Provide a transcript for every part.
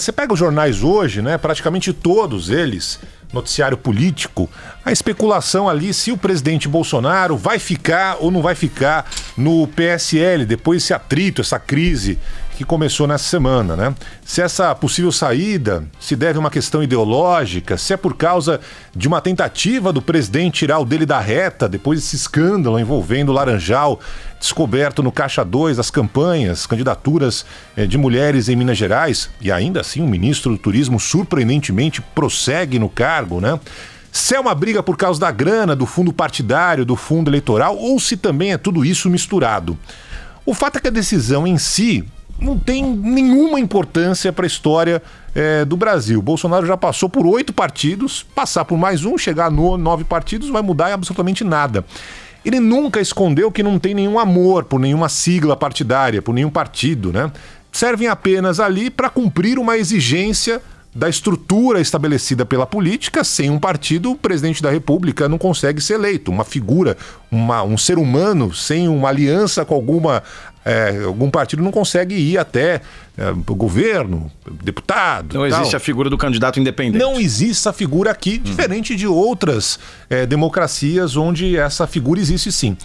Você pega os jornais hoje, né? Praticamente todos eles, noticiário político, a especulação ali se o presidente Bolsonaro vai ficar ou não vai ficar no PSL depois desse atrito, essa crise que começou nessa semana, né? Se essa possível saída se deve a uma questão ideológica, se é por causa de uma tentativa do presidente tirar o dele da reta depois desse escândalo envolvendo o Laranjal, descoberto no Caixa 2 as campanhas, candidaturas eh, de mulheres em Minas Gerais, e ainda assim o ministro do Turismo surpreendentemente prossegue no cargo, né? se é uma briga por causa da grana, do fundo partidário, do fundo eleitoral, ou se também é tudo isso misturado. O fato é que a decisão em si não tem nenhuma importância para a história é, do Brasil. Bolsonaro já passou por oito partidos, passar por mais um, chegar no nove partidos, vai mudar absolutamente nada. Ele nunca escondeu que não tem nenhum amor por nenhuma sigla partidária, por nenhum partido, né? Servem apenas ali para cumprir uma exigência da estrutura estabelecida pela política, sem um partido, o presidente da República não consegue ser eleito. Uma figura, uma, um ser humano sem uma aliança com alguma é, algum partido não consegue ir até é, o governo, deputado. Não tal. existe a figura do candidato independente. Não existe essa figura aqui, uhum. diferente de outras é, democracias onde essa figura existe sim.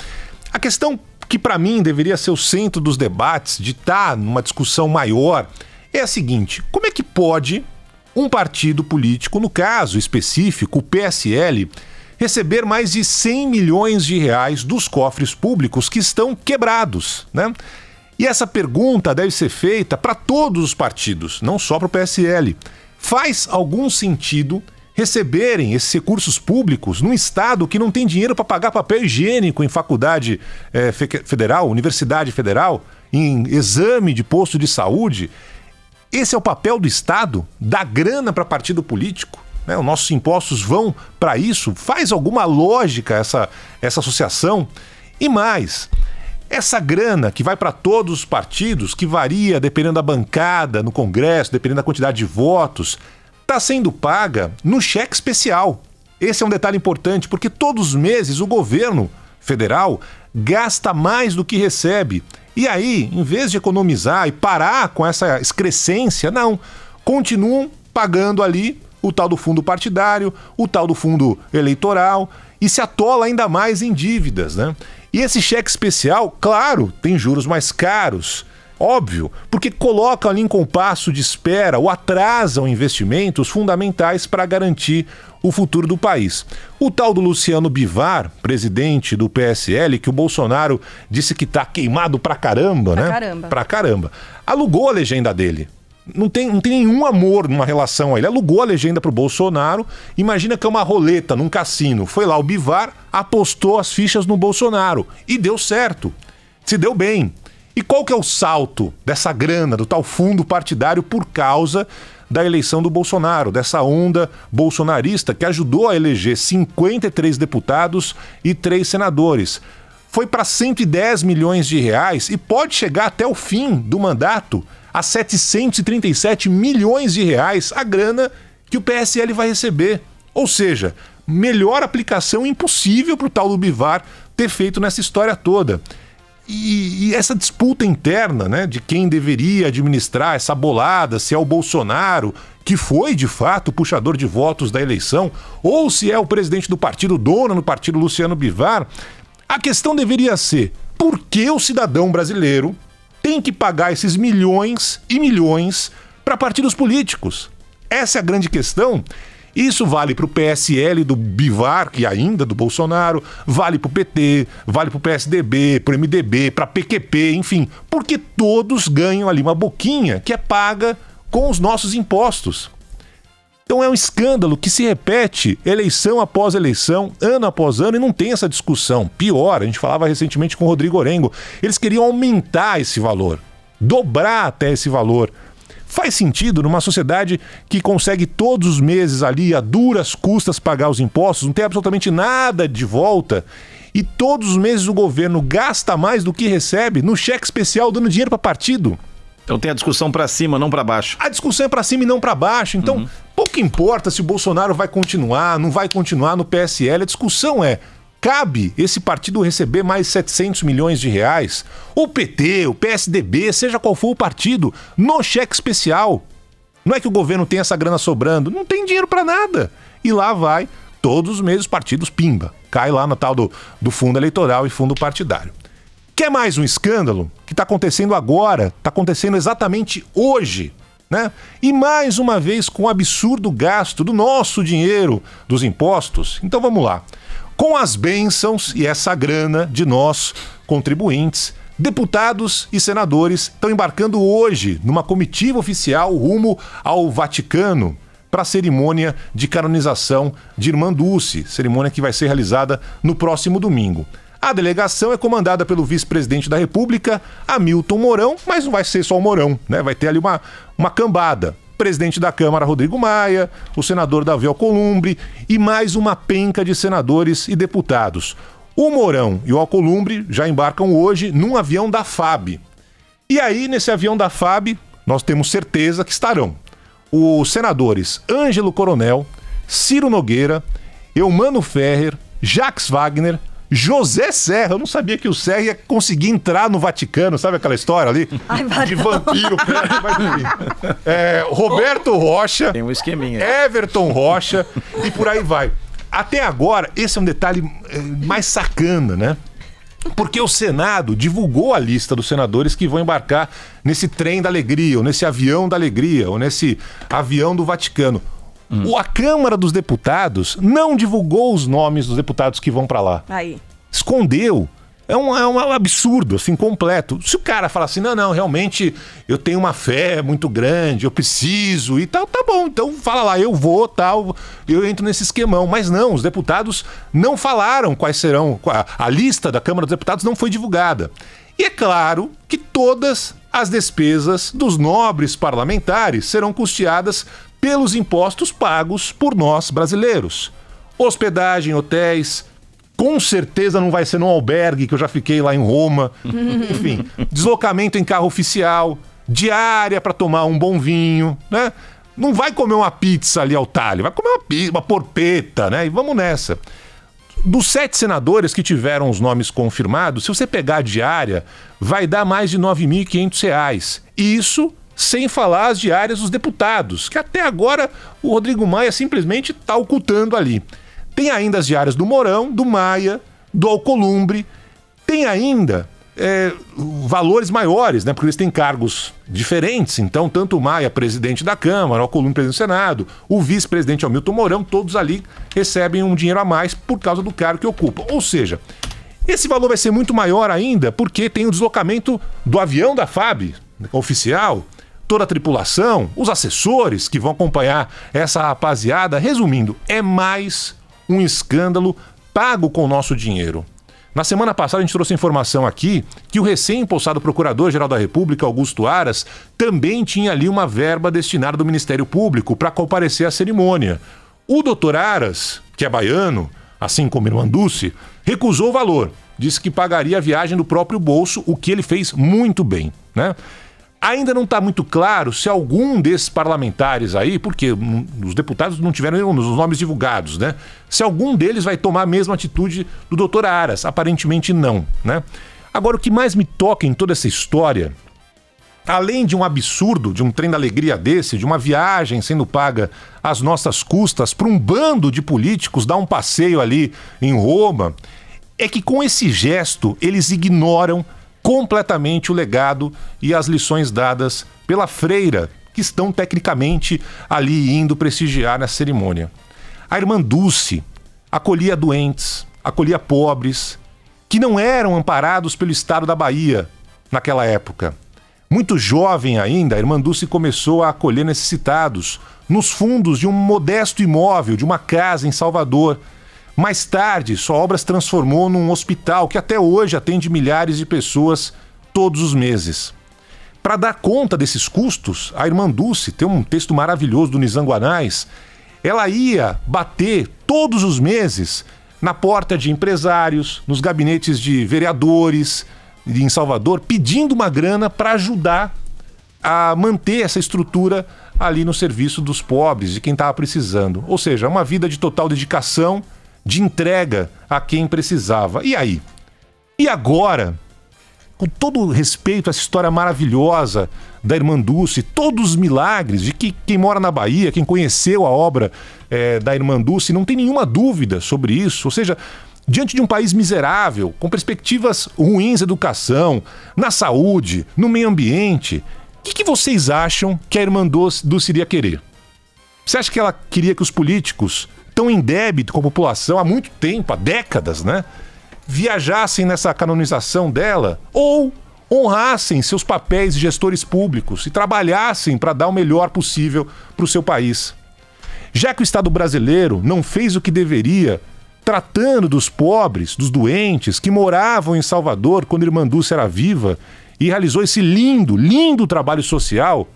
A questão que para mim deveria ser o centro dos debates, de estar tá numa discussão maior, é a seguinte: como é que pode um partido político, no caso específico, o PSL, receber mais de 100 milhões de reais dos cofres públicos que estão quebrados, né? E essa pergunta deve ser feita para todos os partidos, não só para o PSL. Faz algum sentido receberem esses recursos públicos num estado que não tem dinheiro para pagar papel higiênico em faculdade eh, federal, universidade federal, em exame de posto de saúde? Esse é o papel do Estado? Dar grana para partido político? né? Os nossos impostos vão para isso? Faz alguma lógica essa, essa associação? E mais, essa grana que vai para todos os partidos, que varia dependendo da bancada no Congresso, dependendo da quantidade de votos, está sendo paga no cheque especial. Esse é um detalhe importante, porque todos os meses o governo federal gasta mais do que recebe. E aí, em vez de economizar e parar com essa excrescência, não, continuam pagando ali o tal do fundo partidário, o tal do fundo eleitoral e se atola ainda mais em dívidas, né? E esse cheque especial, claro, tem juros mais caros, óbvio, porque coloca ali em compasso de espera ou atrasa investimentos fundamentais para garantir o futuro do país. O tal do Luciano Bivar, presidente do PSL, que o Bolsonaro disse que está queimado pra caramba, pra né? Caramba. Pra caramba. Alugou a legenda dele não tem, não tem nenhum amor numa relação. Ele alugou a legenda pro Bolsonaro. Imagina que é uma roleta num cassino. Foi lá o Bivar, apostou as fichas no Bolsonaro. E deu certo. Se deu bem. E qual que é o salto dessa grana, do tal fundo partidário, por causa da eleição do Bolsonaro, dessa onda bolsonarista que ajudou a eleger 53 deputados e três senadores? Foi para 110 milhões de reais e pode chegar até o fim do mandato a 737 milhões de reais a grana que o PSL vai receber. Ou seja, melhor aplicação impossível para o tal do Bivar ter feito nessa história toda. E, e, essa disputa interna, né, de quem deveria administrar essa bolada, se é o Bolsonaro, que foi de fato o puxador de votos da eleição, ou se é o presidente do partido, dono do partido Luciano Bivar, a questão deveria ser: por que o cidadão brasileiro, tem que pagar esses milhões e milhões para partidos políticos. Essa é a grande questão. Isso vale para o PSL do Bivar, que ainda é do Bolsonaro, vale para o PT, vale para o PSDB, para o MDB, para a PQP, enfim, porque todos ganham ali uma boquinha que é paga com os nossos impostos. Então é um escândalo que se repete eleição após eleição, ano após ano, e não tem essa discussão. Pior, a gente falava recentemente com o Rodrigo Orengo, eles queriam aumentar esse valor, dobrar até esse valor. Faz sentido numa sociedade que consegue todos os meses ali, a duras custas, pagar os impostos, não tem absolutamente nada de volta, e todos os meses o governo gasta mais do que recebe no cheque especial dando dinheiro para partido? Então tem a discussão para cima, não para baixo. A discussão é para cima e não para baixo. Então, uhum. pouco importa se o Bolsonaro vai continuar, não vai continuar no PSL. A discussão é cabe esse partido receber mais 700 milhões de reais? O PT, o PSDB, seja qual for o partido, no cheque especial. Não é que o governo tem essa grana sobrando, não tem dinheiro para nada. E lá vai, todos os meses, partidos pimba. Cai lá no tal do, do fundo eleitoral e fundo partidário. Quer mais um escândalo que está acontecendo agora, está acontecendo exatamente hoje, né? E mais uma vez com o absurdo gasto do nosso dinheiro, dos impostos. Então vamos lá. Com as bênçãos e essa grana de nós, contribuintes, Deputados e senadores estão embarcando hoje numa comitiva oficial rumo ao Vaticano para a cerimônia de canonização de Irmã Dulce, cerimônia que vai ser realizada no próximo domingo. A delegação é comandada pelo vice-presidente da República, Hamilton Mourão, mas não vai ser só o Mourão, né? Vai ter ali uma, uma cambada. Presidente da Câmara, Rodrigo Maia, o senador Davi Alcolumbre e mais uma penca de senadores e deputados. O Mourão e o Alcolumbre já embarcam hoje num avião da FAB. E aí, nesse avião da FAB, nós temos certeza que estarão os senadores Ângelo Coronel, Ciro Nogueira, Eumano Ferrer, Jax Wagner, José Serra. Eu não sabia que o Serra ia conseguir entrar no Vaticano, sabe aquela história ali? Ai, de vampiro. é, Roberto Rocha. Tem um esqueminha. Everton Rocha e por aí vai. Até agora, esse é um detalhe eh, mais sacana, né? Porque o Senado divulgou a lista dos senadores que vão embarcar nesse trem da alegria, ou nesse avião da alegria, ou nesse avião do Vaticano. Hum. A Câmara dos Deputados não divulgou os nomes dos deputados que vão para lá. Aí. Escondeu. É um, é um absurdo, assim, completo. Se o cara falar assim, não, não, realmente eu tenho uma fé muito grande, eu preciso e tal, tá bom, então fala lá, eu vou, tal, eu entro nesse esquemão. Mas não, os deputados não falaram quais serão, a lista da Câmara dos Deputados não foi divulgada. E é claro que todas as despesas dos nobres parlamentares serão custeadas pelos impostos pagos por nós brasileiros. Hospedagem, hotéis, com certeza não vai ser no albergue que eu já fiquei lá em Roma. Enfim, deslocamento em carro oficial, diária para tomar um bom vinho, né? Não vai comer uma pizza ali ao talho, vai comer uma, pizza, uma porpeta, né? E vamos nessa. Dos sete senadores que tiveram os nomes confirmados, se você pegar a diária, vai dar mais de R$ 9.500. Isso sem falar as diárias dos deputados, que até agora o Rodrigo Maia simplesmente está ocultando ali. Tem ainda as diárias do Morão, do Maia, do Alcolumbre, tem ainda é, valores maiores, né? Porque eles têm cargos diferentes. Então, tanto o Maia, presidente da Câmara, o Alcolumbre, presidente do Senado, o vice-presidente Hamilton Mourão, todos ali recebem um dinheiro a mais por causa do cargo que ocupam. Ou seja, esse valor vai ser muito maior ainda porque tem o deslocamento do avião da FAB né, oficial, toda a tripulação, os assessores que vão acompanhar essa rapaziada. Resumindo, é mais um escândalo pago com o nosso dinheiro. Na semana passada, a gente trouxe informação aqui que o recém impulsado Procurador-Geral da República, Augusto Aras, também tinha ali uma verba destinada do Ministério Público para comparecer à cerimônia. O doutor Aras, que é baiano, assim como irmã Dulce, recusou o valor. Disse que pagaria a viagem do próprio bolso, o que ele fez muito bem, né? Ainda não está muito claro se algum desses parlamentares aí, porque hum, os deputados não tiveram nenhum dos nomes divulgados, né? Se algum deles vai tomar a mesma atitude do doutor Aras. Aparentemente não, né? Agora, o que mais me toca em toda essa história, além de um absurdo, de um trem da alegria desse, de uma viagem sendo paga às nossas custas para um bando de políticos dar um passeio ali em Roma, é que com esse gesto eles ignoram completamente o legado e as lições dadas pela freira, que estão tecnicamente ali indo prestigiar na cerimônia. A irmã Dulce acolhia doentes, acolhia pobres, que não eram amparados pelo Estado da Bahia naquela época. Muito jovem ainda, a irmã Dulce começou a acolher necessitados nos fundos de um modesto imóvel, de uma casa em Salvador, mais tarde, sua obra se transformou num hospital que até hoje atende milhares de pessoas todos os meses. Para dar conta desses custos, a irmã Dulce tem um texto maravilhoso do Nizam Guanais. Ela ia bater todos os meses na porta de empresários, nos gabinetes de vereadores em Salvador, pedindo uma grana para ajudar a manter essa estrutura ali no serviço dos pobres, de quem estava precisando. Ou seja, uma vida de total dedicação de entrega a quem precisava. E aí? E agora? Com todo respeito essa história maravilhosa da Irmã Dulce, todos os milagres de que quem mora na Bahia, quem conheceu a obra é, da Irmã Dulce, não tem nenhuma dúvida sobre isso. Ou seja, diante de um país miserável, com perspectivas ruins na educação, na saúde, no meio ambiente, o que, que, vocês acham que a irmã Dulce iria querer? Você acha que ela queria que os políticos tão em débito com a população há muito tempo, há décadas, né? Viajassem nessa canonização dela ou honrassem seus papéis de gestores públicos e trabalhassem para dar o melhor possível para o seu país. Já que o Estado brasileiro não fez o que deveria, tratando dos pobres, dos doentes que moravam em Salvador quando Irmã Dulce era viva e realizou esse lindo, lindo trabalho social,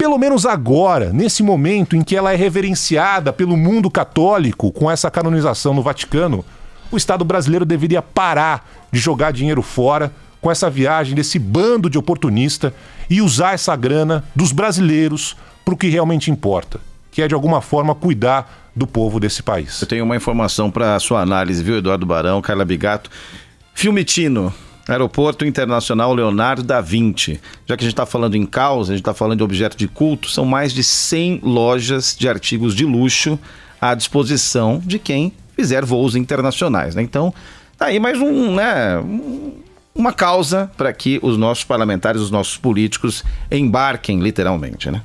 pelo menos agora, nesse momento em que ela é reverenciada pelo mundo católico com essa canonização no Vaticano, o Estado brasileiro deveria parar de jogar dinheiro fora com essa viagem desse bando de oportunista e usar essa grana dos brasileiros para o que realmente importa, que é de alguma forma cuidar do povo desse país. Eu tenho uma informação para sua análise, viu, Eduardo Barão, Carla Bigato. Filme Tino, Aeroporto Internacional Leonardo da Vinci. Já que a gente está falando em causa, a gente está falando de objeto de culto, são mais de 100 lojas de artigos de luxo à disposição de quem fizer voos internacionais. Né? Então, tá aí mais um, né, uma causa para que os nossos parlamentares, os nossos políticos embarquem, literalmente, né?